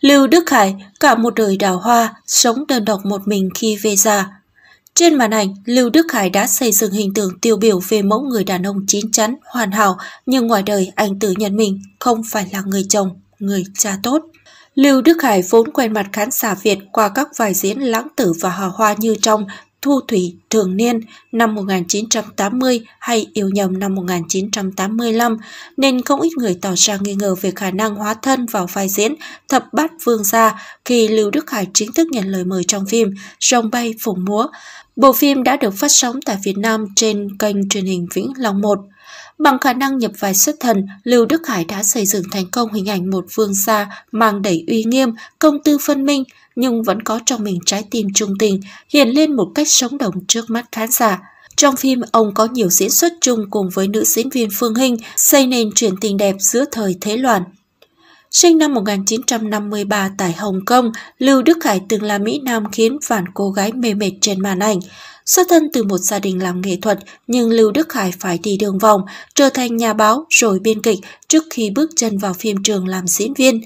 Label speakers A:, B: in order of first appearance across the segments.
A: Lưu Đức Khải cả một đời đào hoa, sống đơn độc một mình khi về già. Trên màn ảnh, Lưu Đức Khải đã xây dựng hình tượng tiêu biểu về mẫu người đàn ông chín chắn, hoàn hảo, nhưng ngoài đời anh tự nhận mình không phải là người chồng, người cha tốt. Lưu Đức Hải vốn quen mặt khán giả Việt qua các vai diễn lãng tử và hào hoa như trong Thu Thủy Thường Niên năm 1980 hay yêu nhầm năm 1985, nên không ít người tỏ ra nghi ngờ về khả năng hóa thân vào vai diễn Thập Bát Vương Gia khi Lưu Đức Hải chính thức nhận lời mời trong phim Rồng bay Phùng múa. Bộ phim đã được phát sóng tại Việt Nam trên kênh truyền hình Vĩnh Long 1. Bằng khả năng nhập vai xuất thần, Lưu Đức Hải đã xây dựng thành công hình ảnh một vương gia mang đầy uy nghiêm, công tư phân minh, nhưng vẫn có trong mình trái tim trung tình, hiện lên một cách sống động trước mắt khán giả. Trong phim, ông có nhiều diễn xuất chung cùng với nữ diễn viên Phương Hinh, xây nên truyền tình đẹp giữa thời Thế Loạn. Sinh năm 1953 tại Hồng Kông, Lưu Đức Hải từng là Mỹ Nam khiến phản cô gái mê mệt trên màn ảnh. Xuất thân từ một gia đình làm nghệ thuật, nhưng Lưu Đức Hải phải đi đường vòng, trở thành nhà báo rồi biên kịch trước khi bước chân vào phim trường làm diễn viên.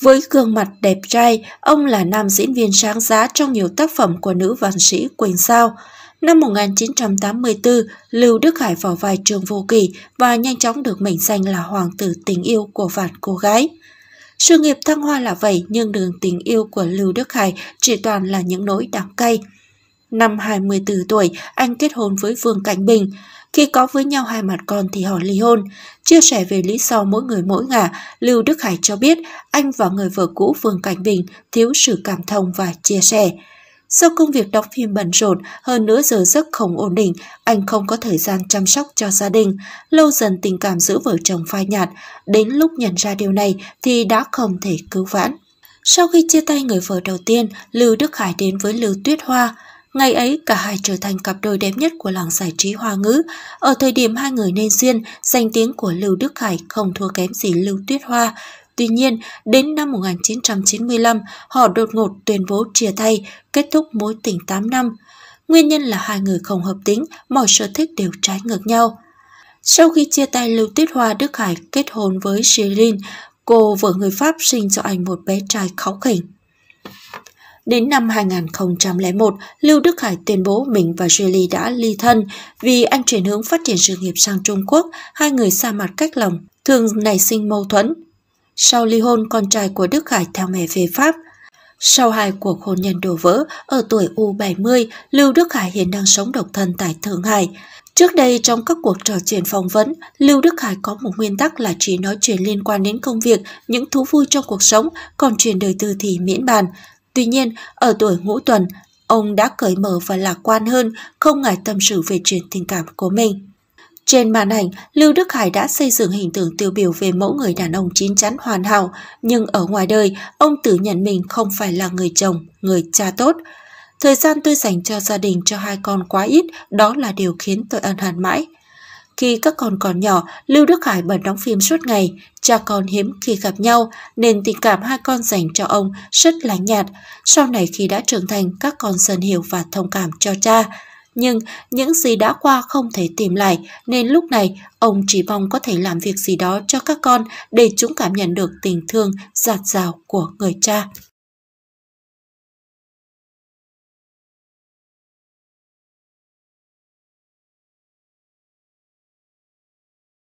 A: Với gương mặt đẹp trai, ông là nam diễn viên sáng giá trong nhiều tác phẩm của nữ văn sĩ Quỳnh Sao. Năm 1984, Lưu Đức Hải vào vai Trường Vô Kỳ và nhanh chóng được mệnh danh là hoàng tử tình yêu của vạn cô gái. Sự nghiệp thăng hoa là vậy nhưng đường tình yêu của Lưu Đức Hải chỉ toàn là những nỗi đắng cay – Năm 24 tuổi, anh kết hôn với Vương Cảnh Bình. Khi có với nhau hai mặt con thì họ ly hôn. Chia sẻ về lý do mỗi người mỗi ngả, Lưu Đức Hải cho biết anh và người vợ cũ Vương Cảnh Bình thiếu sự cảm thông và chia sẻ. Do công việc đóng phim bận rộn, hơn nữa giờ giấc không ổn định, anh không có thời gian chăm sóc cho gia đình. Lâu dần tình cảm giữa vợ chồng phai nhạt, đến lúc nhận ra điều này thì đã không thể cứu vãn. Sau khi chia tay người vợ đầu tiên, Lưu Đức Hải đến với Lưu Tuyết Hoa. Ngày ấy, cả hai trở thành cặp đôi đẹp nhất của làng giải trí hoa ngữ. Ở thời điểm hai người nên duyên, danh tiếng của Lưu Đức Hải không thua kém gì Lưu Tuyết Hoa. Tuy nhiên, đến năm 1995, họ đột ngột tuyên bố chia tay, kết thúc mối tình 8 năm. Nguyên nhân là hai người không hợp tính, mọi sở thích đều trái ngược nhau. Sau khi chia tay Lưu Tuyết Hoa, Đức Hải kết hôn với Shirin, cô vợ người Pháp sinh cho anh một bé trai khó khỉnh. Đến năm 2001, Lưu Đức Hải tuyên bố mình và Julie đã ly thân vì anh chuyển hướng phát triển sự nghiệp sang Trung Quốc, hai người xa mặt cách lòng, thường nảy sinh mâu thuẫn. Sau ly hôn, con trai của Đức Hải theo mẹ về Pháp. Sau hai cuộc hôn nhân đổ vỡ, ở tuổi U70, Lưu Đức Hải hiện đang sống độc thân tại Thượng Hải. Trước đây trong các cuộc trò chuyện phỏng vấn, Lưu Đức Hải có một nguyên tắc là chỉ nói chuyện liên quan đến công việc, những thú vui trong cuộc sống, còn chuyện đời tư thì miễn bàn. Tuy nhiên, ở tuổi ngũ tuần, ông đã cởi mở và lạc quan hơn, không ngại tâm sự về chuyện tình cảm của mình. Trên màn ảnh, Lưu Đức Hải đã xây dựng hình tượng tiêu biểu về mẫu người đàn ông chín chắn hoàn hảo, nhưng ở ngoài đời, ông tự nhận mình không phải là người chồng, người cha tốt. Thời gian tôi dành cho gia đình cho hai con quá ít, đó là điều khiến tôi ân hận mãi. Khi các con còn nhỏ, Lưu Đức Hải bận đóng phim suốt ngày. Cha con hiếm khi gặp nhau, nên tình cảm hai con dành cho ông rất là nhạt. Sau này khi đã trưởng thành, các con dần hiểu và thông cảm cho cha. Nhưng những gì đã qua không thể tìm lại, nên lúc này ông chỉ mong có thể làm việc gì đó cho các con để chúng cảm nhận được tình thương giạt rào của người cha.